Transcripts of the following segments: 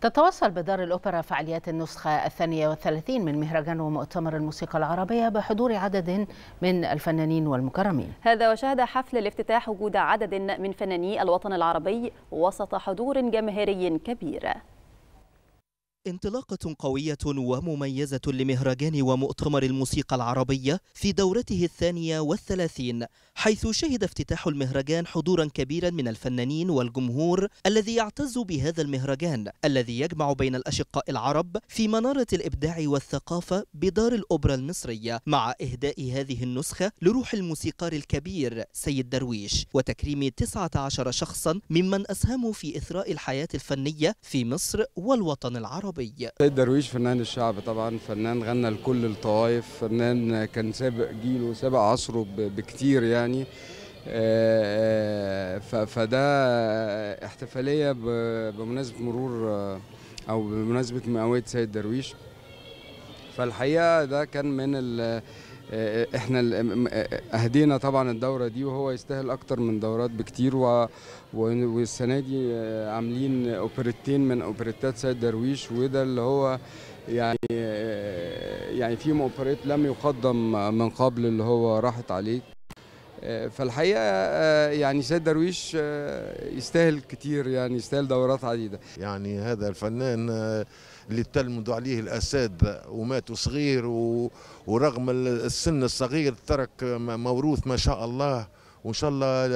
تتواصل بدار الأوبرا فعاليات النسخة الثانية والثلاثين من مهرجان ومؤتمر الموسيقى العربية بحضور عدد من الفنانين والمكرمين هذا وشهد حفل الافتتاح وجود عدد من فناني الوطن العربي وسط حضور جماهيري كبير انطلاقة قوية ومميزة لمهرجان ومؤتمر الموسيقى العربية في دورته الثانية والثلاثين حيث شهد افتتاح المهرجان حضورا كبيرا من الفنانين والجمهور الذي يعتز بهذا المهرجان الذي يجمع بين الأشقاء العرب في منارة الإبداع والثقافة بدار الأوبرا المصرية مع إهداء هذه النسخة لروح الموسيقار الكبير سيد درويش وتكريم 19 شخصا ممن أسهموا في إثراء الحياة الفنية في مصر والوطن العربي العربية سيد درويش فنان الشعب طبعا فنان غنى لكل الطوائف فنان كان سابق جيله سابق عصره بكتير يعني آه، آه، فده احتفالية بمناسبة مرور آه، أو بمناسبة مئوية سيد درويش فالحقيقة ده كان من آه، احنا آه، اهدينا طبعا الدوره دي وهو يستاهل اكتر من دورات بكتير و... والسنه دي آه، عاملين اوبريتين من اوبريتات سيد درويش وده اللي هو يعني يعني فيهم اوبريت لم يقدم من قبل اللي هو راحت عليك آه، فالحقيقه آه، يعني سيد درويش آه، يستاهل كتير يعني يستاهل دورات عديده يعني هذا الفنان اللي تلمذوا عليه الاساتذه وماتوا صغير ورغم السن الصغير ترك موروث ما شاء الله وان شاء الله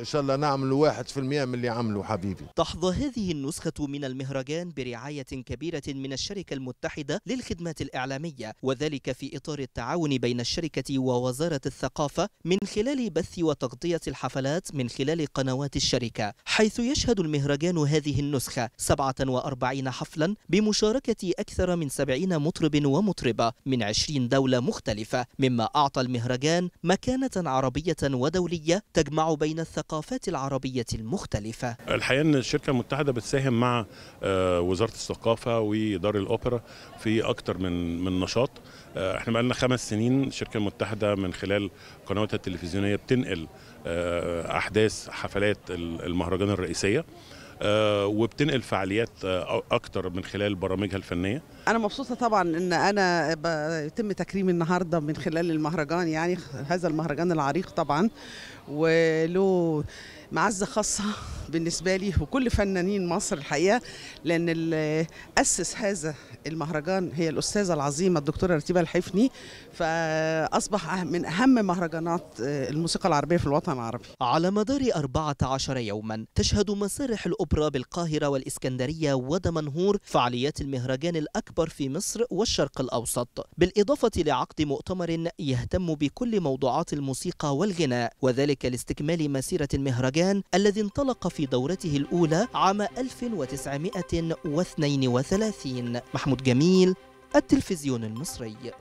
ان شاء الله نعمل 1% من اللي عملوا حبيبي تحظى هذه النسخه من المهرجان برعايه كبيره من الشركه المتحده للخدمات الاعلاميه وذلك في اطار التعاون بين الشركه ووزاره الثقافه من خلال بث وتغطيه الحفلات من خلال قنوات الشركه حيث يشهد المهرجان هذه النسخه 47 حفلا بمشاركه اكثر من 70 مطرب ومطربه من 20 دوله مختلفه مما اعطى المهرجان مكانه عربيه ودوليه عالمية تجمع بين الثقافات العربية المختلفة الحقيقة أن الشركة المتحدة بتساهم مع آه، وزارة الثقافة ودار الأوبرا في اكثر من من نشاط آه، احنا بقالنا خمس سنين الشركة المتحدة من خلال قنواتها التلفزيونية بتنقل آه، أحداث حفلات المهرجان الرئيسية آه، وبتنقل فعاليات آه، اكتر من خلال برامجها الفنيه انا مبسوطه طبعا ان انا يتم تكريمي النهارده من خلال المهرجان يعني هذا المهرجان العريق طبعا وله معزة خاصة بالنسبة لي وكل فنانين مصر الحقيقة لأن اللي أسس هذا المهرجان هي الأستاذة العظيمة الدكتورة رتيبة الحفني فأصبح أه- من أهم مهرجانات آه، الموسيقى العربية في الوطن العربي على مدار 14 يوما تشهد مسارح الأوبرا بالقاهرة والإسكندرية ودمنهور فعاليات المهرجان الأكبر في مصر والشرق الأوسط بالإضافة لعقد مؤتمر يهتم بكل موضوعات الموسيقى والغناء وذلك لاستكمال مسيرة المهرجان باذنجان الذي انطلق في دورته الأولى عام 1932 محمود جميل التلفزيون المصري